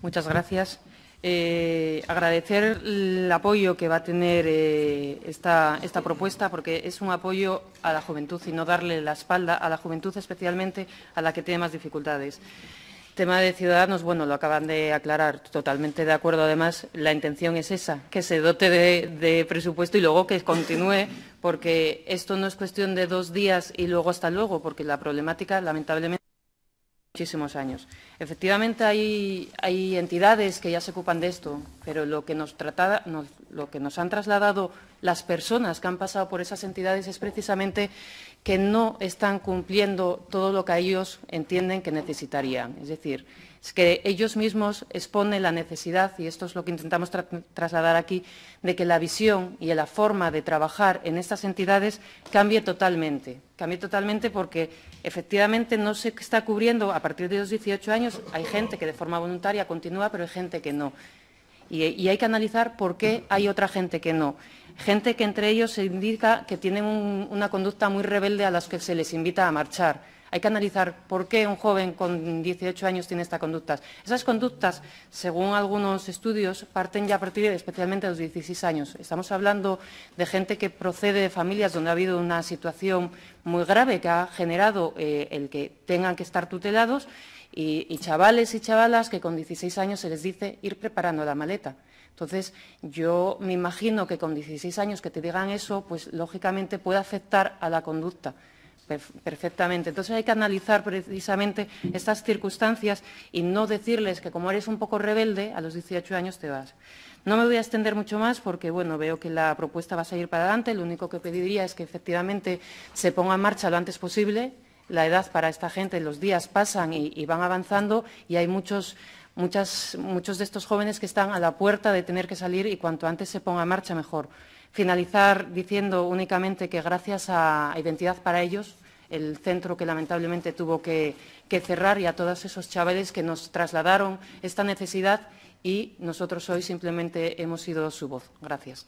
Muchas gracias. Eh, agradecer el apoyo que va a tener eh, esta, esta, propuesta, porque es un apoyo a la juventud y no darle la espalda a la juventud, especialmente a la que tiene más dificultades. Tema de ciudadanos, bueno, lo acaban de aclarar, totalmente de acuerdo. Además, la intención es esa, que se dote de presupuesto y luego que continúe, porque esto no es cuestión de dos días y luego hasta luego, porque la problemática, lamentablemente muchísimos años. Efectivamente hay, entidades que ya se ocupan de esto, pero lo que nos, han trasladado las personas que han pasado por esas entidades es precisamente que no están cumpliendo todo lo que ellos entienden que necesitarían. Es decir, es que ellos mismos exponen la necesidad, y esto es lo que intentamos trasladar aquí, de que la visión y la forma de trabajar en estas entidades cambie totalmente. Cambié totalmente porque efectivamente no se está cubriendo a partir de los 18 años. Hay gente que de forma voluntaria continúa, pero hay gente que no. Y, y hay que analizar por qué hay otra gente que no gente que entre ellos se indica que tienen una conducta muy rebelde a las que se les invita a marchar. Hay que analizar por qué un joven con 18 años tiene esta conductas. Esas conductas, según algunos estudios, parten ya a partir de, especialmente de los 16 años. Estamos hablando de gente que procede de familias donde ha habido una situación muy grave que ha generado eh, el que tengan que estar tutelados y, chavales y chavalas que con 16 años se les dice ir preparando la maleta. Entonces, yo me imagino que con 16 años que te digan eso, pues lógicamente puede afectar a la conducta perfectamente. Entonces hay que analizar precisamente estas circunstancias y no decirles que como eres un poco rebelde, a los 18 años te vas. No me voy a extender mucho más porque, bueno, veo que la propuesta va a seguir para adelante. Lo único que pediría es que efectivamente se ponga en marcha lo antes posible. La edad para esta gente, los días pasan y van avanzando y hay muchos muchos de estos jóvenes que están a la puerta de tener que salir y cuanto antes se ponga en marcha mejor. Finalizar diciendo únicamente que gracias a Identidad para ellos, el centro que lamentablemente tuvo que, que cerrar y a todos esos chavales que nos trasladaron esta necesidad y nosotros hoy simplemente hemos sido su voz. Gracias.